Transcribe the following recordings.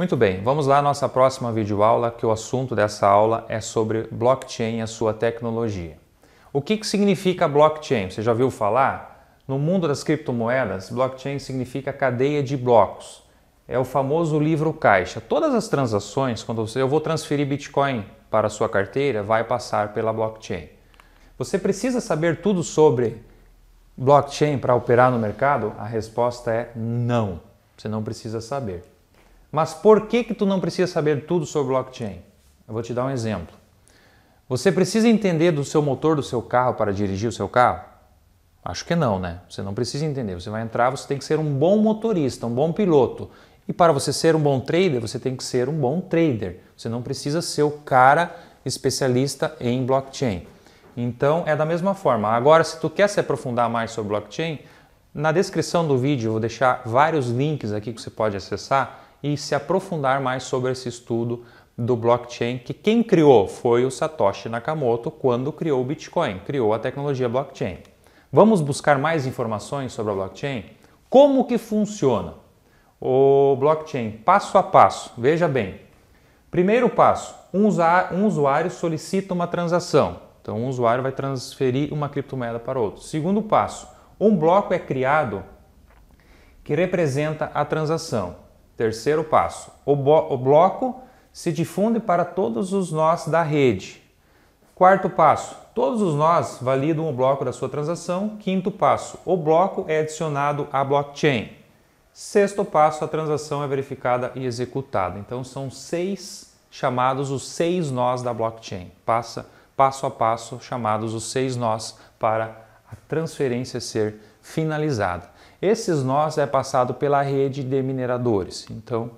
Muito bem, vamos lá à nossa próxima videoaula, que o assunto dessa aula é sobre blockchain e a sua tecnologia. O que, que significa blockchain? Você já ouviu falar? No mundo das criptomoedas, blockchain significa cadeia de blocos. É o famoso livro caixa. Todas as transações, quando você, eu vou transferir Bitcoin para a sua carteira, vai passar pela blockchain. Você precisa saber tudo sobre blockchain para operar no mercado? A resposta é não. Você não precisa saber. Mas por que que tu não precisa saber tudo sobre blockchain? Eu vou te dar um exemplo. Você precisa entender do seu motor do seu carro para dirigir o seu carro? Acho que não, né? Você não precisa entender. Você vai entrar, você tem que ser um bom motorista, um bom piloto. E para você ser um bom trader, você tem que ser um bom trader. Você não precisa ser o cara especialista em blockchain. Então é da mesma forma. Agora, se tu quer se aprofundar mais sobre blockchain, na descrição do vídeo eu vou deixar vários links aqui que você pode acessar e se aprofundar mais sobre esse estudo do blockchain, que quem criou foi o Satoshi Nakamoto quando criou o Bitcoin, criou a tecnologia blockchain. Vamos buscar mais informações sobre a blockchain? Como que funciona o blockchain? Passo a passo, veja bem. Primeiro passo, um usuário solicita uma transação. Então, um usuário vai transferir uma criptomoeda para outro. Segundo passo, um bloco é criado que representa a transação. Terceiro passo: o, o bloco se difunde para todos os nós da rede. Quarto passo: todos os nós validam o bloco da sua transação. Quinto passo: o bloco é adicionado à blockchain. Sexto passo: a transação é verificada e executada. Então são seis chamados os seis nós da blockchain. Passa passo a passo chamados os seis nós para a transferência ser finalizada. Esses nós é passado pela rede de mineradores. Então,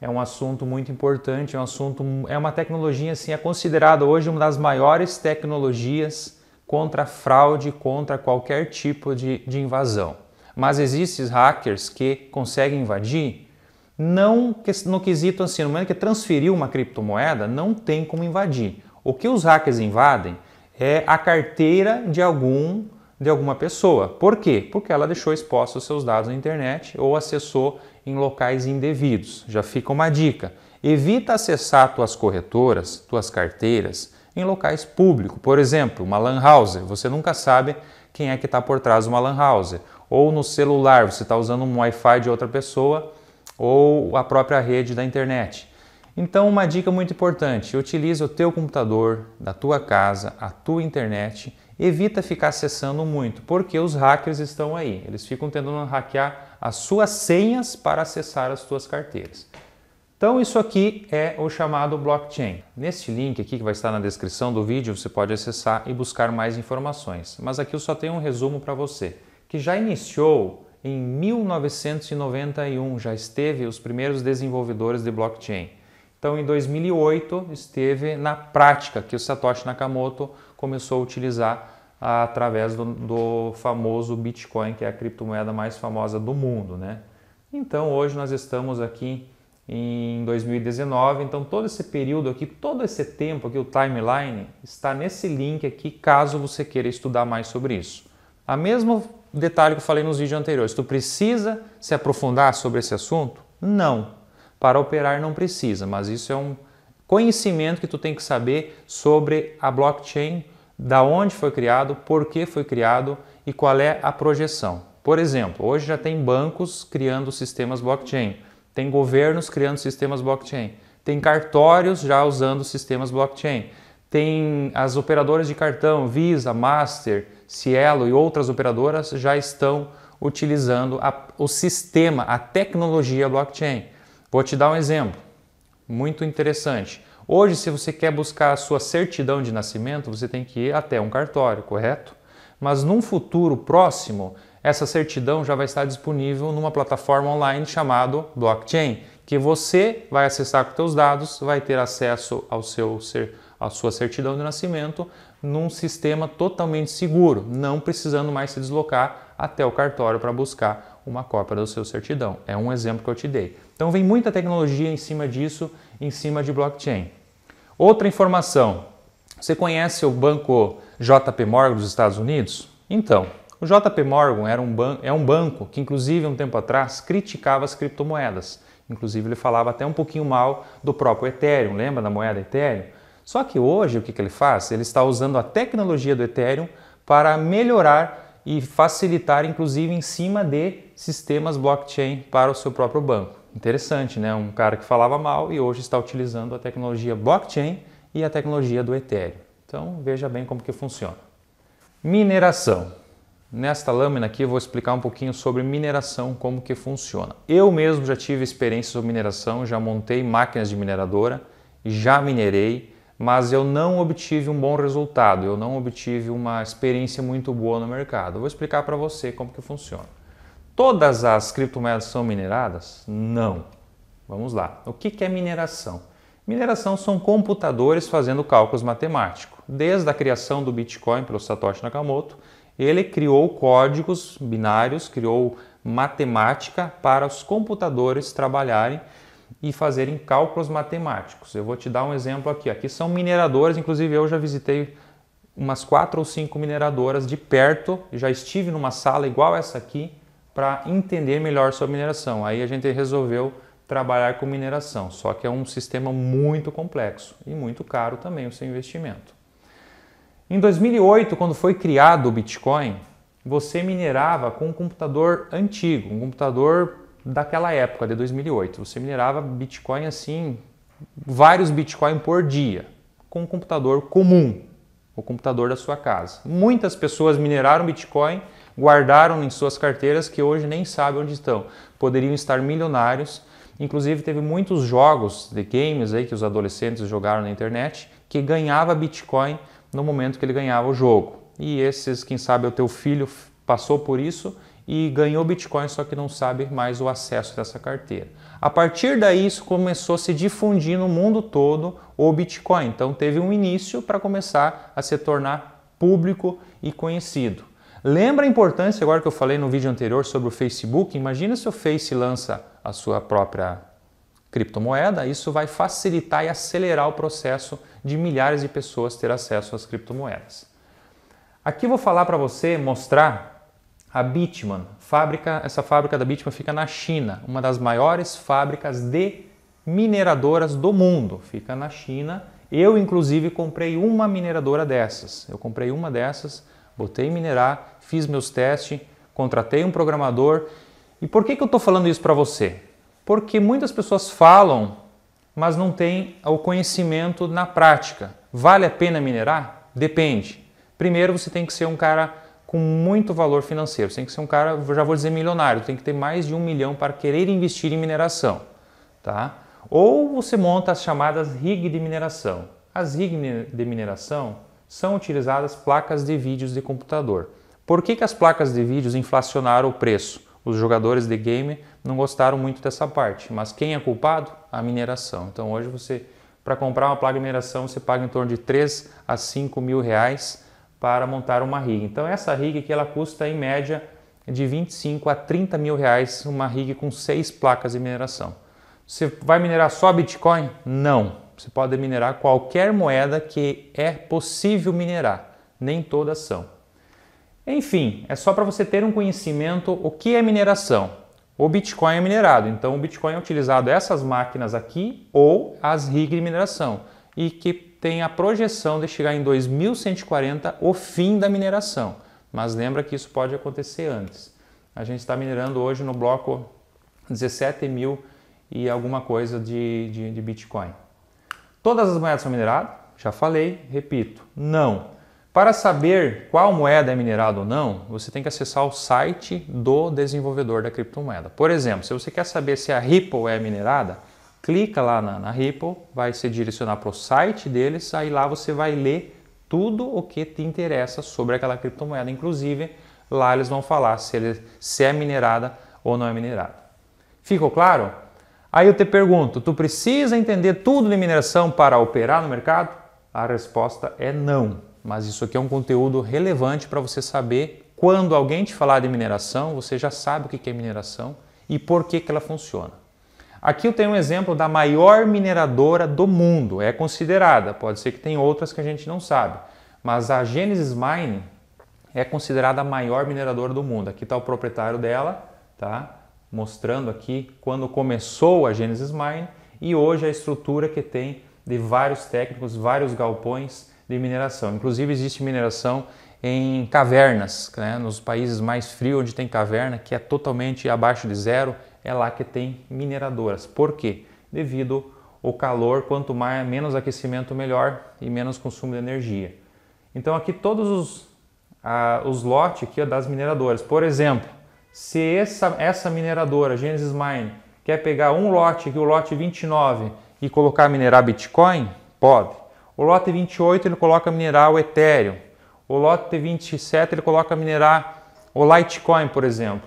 é um assunto muito importante, é um assunto, é uma tecnologia assim, é considerada hoje uma das maiores tecnologias contra fraude, contra qualquer tipo de, de invasão. Mas existem hackers que conseguem invadir? Não no quesito assim, no momento que transferiu uma criptomoeda, não tem como invadir. O que os hackers invadem é a carteira de algum de alguma pessoa. Por quê? Porque ela deixou expostos seus dados na internet ou acessou em locais indevidos. Já fica uma dica. Evita acessar tuas corretoras, tuas carteiras em locais públicos. Por exemplo, uma lan house. Você nunca sabe quem é que está por trás de uma lan house. Ou no celular, você está usando um Wi-Fi de outra pessoa ou a própria rede da internet. Então, uma dica muito importante: utilize o teu computador, da tua casa, a tua internet evita ficar acessando muito, porque os hackers estão aí. Eles ficam tentando hackear as suas senhas para acessar as suas carteiras. Então isso aqui é o chamado blockchain. Neste link aqui que vai estar na descrição do vídeo, você pode acessar e buscar mais informações. Mas aqui eu só tenho um resumo para você, que já iniciou em 1991, já esteve os primeiros desenvolvedores de blockchain. Então em 2008 esteve na prática que o Satoshi Nakamoto começou a utilizar ah, através do, do, famoso Bitcoin, que é a criptomoeda mais famosa do mundo, né? Então hoje nós estamos aqui em 2019, então todo esse período aqui, todo esse tempo aqui, o timeline está nesse link aqui, caso você queira estudar mais sobre isso. A mesmo detalhe que eu falei nos vídeos anteriores, tu precisa se aprofundar sobre esse assunto? Não. Para operar não precisa, mas isso é um conhecimento que tu tem que saber sobre a blockchain, da onde foi criado, por que foi criado e qual é a projeção. Por exemplo, hoje já tem bancos criando sistemas blockchain, tem governos criando sistemas blockchain, tem cartórios já usando sistemas blockchain, tem as operadoras de cartão, Visa, Master, Cielo e outras operadoras já estão utilizando a, o sistema, a tecnologia blockchain. Vou te dar um exemplo. Muito interessante. Hoje, se você quer buscar a sua certidão de nascimento, você tem que ir até um cartório, correto? Mas num futuro próximo, essa certidão já vai estar disponível numa plataforma online chamada blockchain, que você vai acessar com seus dados, vai ter acesso ao seu à sua certidão de nascimento num sistema totalmente seguro, não precisando mais se deslocar até o cartório para buscar uma cópia do seu certidão. É um exemplo que eu te dei. Então vem muita tecnologia em cima disso em cima de blockchain. Outra informação: você conhece o banco JP Morgan dos Estados Unidos? Então, o JP Morgan era um é um banco que, inclusive, um tempo atrás criticava as criptomoedas. Inclusive, ele falava até um pouquinho mal do próprio Ethereum. Lembra da moeda Ethereum? Só que hoje, o que, que ele faz? Ele está usando a tecnologia do Ethereum para melhorar e facilitar, inclusive, em cima de sistemas blockchain para o seu próprio banco. Interessante, né? Um cara que falava mal e hoje está utilizando a tecnologia blockchain e a tecnologia do Ethereum. Então veja bem como que funciona. Mineração. Nesta lâmina aqui eu vou explicar um pouquinho sobre mineração, como que funciona. Eu mesmo já tive experiências sobre mineração, já montei máquinas de mineradora, já minerei, mas eu não obtive um bom resultado, eu não obtive uma experiência muito boa no mercado. Eu vou explicar para você como que funciona. Todas as criptomoedas são mineradas? Não. Vamos lá. O que é mineração? Mineração são computadores fazendo cálculos matemáticos. Desde a criação do Bitcoin pelo Satoshi Nakamoto, ele criou códigos binários, criou matemática para os computadores trabalharem e fazerem cálculos matemáticos. Eu vou te dar um exemplo aqui. Aqui são mineradores, inclusive eu já visitei umas quatro ou cinco mineradoras de perto, já estive numa sala igual essa aqui para entender melhor sobre mineração. Aí a gente resolveu trabalhar com mineração, só que é um sistema muito complexo e muito caro também o seu investimento. Em 2008, quando foi criado o Bitcoin, você minerava com um computador antigo, um computador daquela época, de 2008. Você minerava Bitcoin assim, vários Bitcoin por dia, com um computador comum, o computador da sua casa. Muitas pessoas mineraram Bitcoin guardaram em suas carteiras que hoje nem sabem onde estão. Poderiam estar milionários. Inclusive teve muitos jogos de games aí que os adolescentes jogaram na internet que ganhava Bitcoin no momento que ele ganhava o jogo. E esses, quem sabe o teu filho passou por isso e ganhou Bitcoin, só que não sabe mais o acesso dessa carteira. A partir daí, isso começou a se difundir no mundo todo o Bitcoin. Então, teve um início para começar a se tornar público e conhecido. Lembra a importância agora que eu falei no vídeo anterior sobre o Facebook? Imagina se o Face lança a sua própria criptomoeda, isso vai facilitar e acelerar o processo de milhares de pessoas ter acesso às criptomoedas. Aqui vou falar para você, mostrar a Bitman, fábrica, essa fábrica da Bitman fica na China, uma das maiores fábricas de mineradoras do mundo, fica na China. Eu inclusive comprei uma mineradora dessas. Eu comprei uma dessas botei minerar, fiz meus testes, contratei um programador. E por que, que eu estou falando isso para você? Porque muitas pessoas falam, mas não têm o conhecimento na prática. Vale a pena minerar? Depende. Primeiro você tem que ser um cara com muito valor financeiro, você tem que ser um cara, já vou dizer milionário, tem que ter mais de um milhão para querer investir em mineração. Tá? Ou você monta as chamadas rig de mineração. As rig de mineração são utilizadas placas de vídeos de computador. Por que, que as placas de vídeos inflacionaram o preço? Os jogadores de game não gostaram muito dessa parte, mas quem é culpado? A mineração. Então hoje você, para comprar uma placa de mineração, você paga em torno de 3 a 5 mil reais para montar uma rig. Então essa rig aqui ela custa em média de 25 a 30 mil reais uma rig com seis placas de mineração. Você vai minerar só Bitcoin? Não. Você pode minerar qualquer moeda que é possível minerar, nem todas são. Enfim, é só para você ter um conhecimento o que é mineração. O Bitcoin é minerado, então o Bitcoin é utilizado essas máquinas aqui ou as rigs de mineração e que tem a projeção de chegar em 2140 o fim da mineração. Mas lembra que isso pode acontecer antes. A gente está minerando hoje no bloco 17 mil e alguma coisa de, de, de Bitcoin. Todas as moedas são mineradas? Já falei, repito, não. Para saber qual moeda é minerada ou não, você tem que acessar o site do desenvolvedor da criptomoeda. Por exemplo, se você quer saber se a Ripple é minerada, clica lá na, na Ripple, vai se direcionar para o site deles, aí lá você vai ler tudo o que te interessa sobre aquela criptomoeda. Inclusive, lá eles vão falar se, ele, se é minerada ou não é minerada. Ficou claro? Aí eu te pergunto, tu precisa entender tudo de mineração para operar no mercado? A resposta é não. Mas isso aqui é um conteúdo relevante para você saber quando alguém te falar de mineração, você já sabe o que é mineração e por que, que ela funciona. Aqui eu tenho um exemplo da maior mineradora do mundo, é considerada, pode ser que tem outras que a gente não sabe, mas a Genesis Mining é considerada a maior mineradora do mundo. Aqui está o proprietário dela, tá? mostrando aqui quando começou a Genesis Mine e hoje a estrutura que tem de vários técnicos, vários galpões de mineração. Inclusive existe mineração em cavernas, né? nos países mais frios onde tem caverna, que é totalmente abaixo de zero, é lá que tem mineradoras. Por quê? Devido ao calor, quanto mais, menos aquecimento, melhor e menos consumo de energia. Então aqui todos os, ah, os lotes aqui, das mineradoras. Por exemplo, se essa, essa mineradora, Genesis Mine, quer pegar um lote, que o lote 29, e colocar minerar Bitcoin, pode. O lote 28 ele coloca minerar o Ethereum. O lote 27 ele coloca minerar o Litecoin, por exemplo.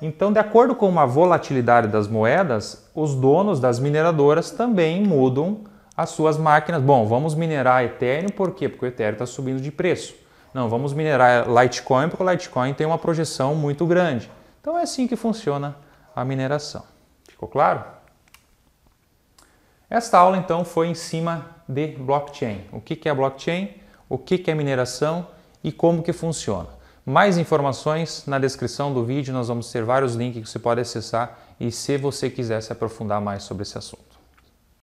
Então, de acordo com a volatilidade das moedas, os donos das mineradoras também mudam as suas máquinas. Bom, vamos minerar Ethereum, por quê? Porque o Ethereum está subindo de preço. Não, vamos minerar Litecoin, porque o Litecoin tem uma projeção muito grande. Então é assim que funciona a mineração. Ficou claro? Esta aula então foi em cima de blockchain. O que é blockchain? O que é mineração e como que funciona? Mais informações na descrição do vídeo, nós vamos ter vários links que você pode acessar e se você quiser se aprofundar mais sobre esse assunto.